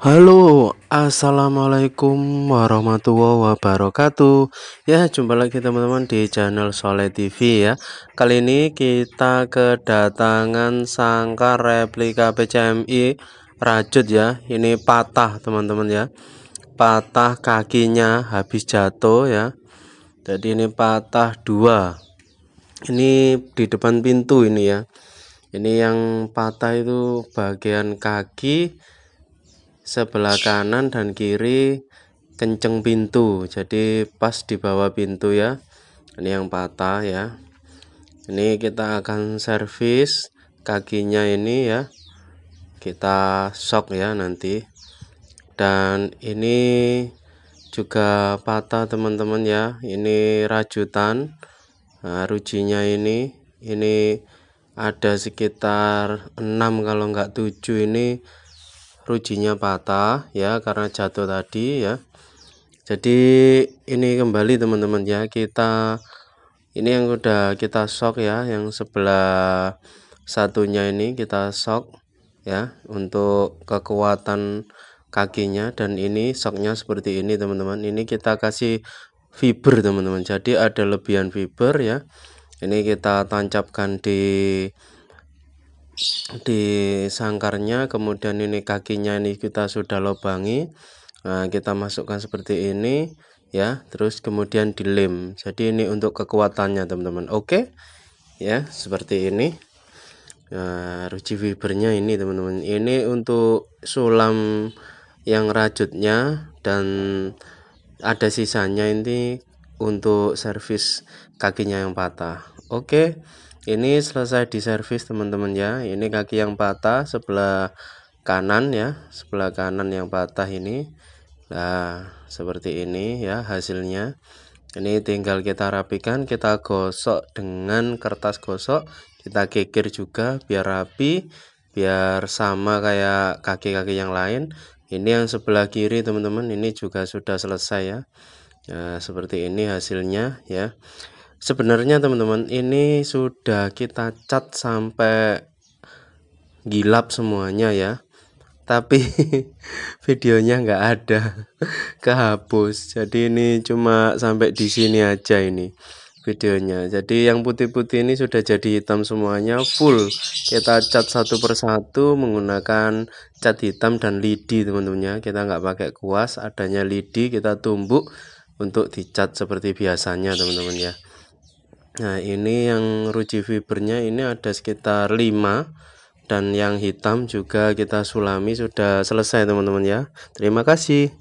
Halo, assalamualaikum warahmatullahi wabarakatuh. Ya, jumpa lagi teman-teman di channel Soleh TV ya. Kali ini kita kedatangan sangkar replika PCMI rajut ya. Ini patah teman-teman ya. Patah kakinya habis jatuh ya. Jadi ini patah dua. Ini di depan pintu ini ya. Ini yang patah itu bagian kaki sebelah kanan dan kiri kenceng pintu jadi pas di bawah pintu ya ini yang patah ya ini kita akan servis kakinya ini ya kita sok ya nanti dan ini juga patah teman-teman ya ini rajutan nah, rujinya ini ini ada sekitar 6 kalau enggak 7 ini rujinya patah ya karena jatuh tadi ya jadi ini kembali teman-teman ya kita ini yang udah kita sok ya yang sebelah satunya ini kita sok ya untuk kekuatan kakinya dan ini soknya seperti ini teman-teman ini kita kasih fiber teman-teman jadi ada lebihan fiber ya ini kita tancapkan di di sangkarnya kemudian ini kakinya ini kita sudah lobangi nah, kita masukkan seperti ini ya terus kemudian dilem jadi ini untuk kekuatannya teman-teman oke ya seperti ini nah, ruji fibernya ini teman-teman ini untuk sulam yang rajutnya dan ada sisanya ini untuk servis kakinya yang patah oke ini selesai diservis teman-teman ya ini kaki yang patah sebelah kanan ya sebelah kanan yang patah ini nah seperti ini ya hasilnya ini tinggal kita rapikan kita gosok dengan kertas gosok kita kekir juga biar rapi biar sama kayak kaki-kaki yang lain ini yang sebelah kiri teman-teman ini juga sudah selesai ya nah, seperti ini hasilnya ya sebenarnya teman-teman ini sudah kita cat sampai gilap semuanya ya tapi videonya nggak ada kehapus jadi ini cuma sampai di sini aja ini videonya jadi yang putih-putih ini sudah jadi hitam semuanya full kita cat satu persatu menggunakan cat hitam dan lidi teman teman ya. kita nggak pakai kuas adanya lidi kita tumbuk untuk dicat seperti biasanya teman-teman ya nah ini yang ruji fibernya ini ada sekitar 5 dan yang hitam juga kita sulami sudah selesai teman-teman ya terima kasih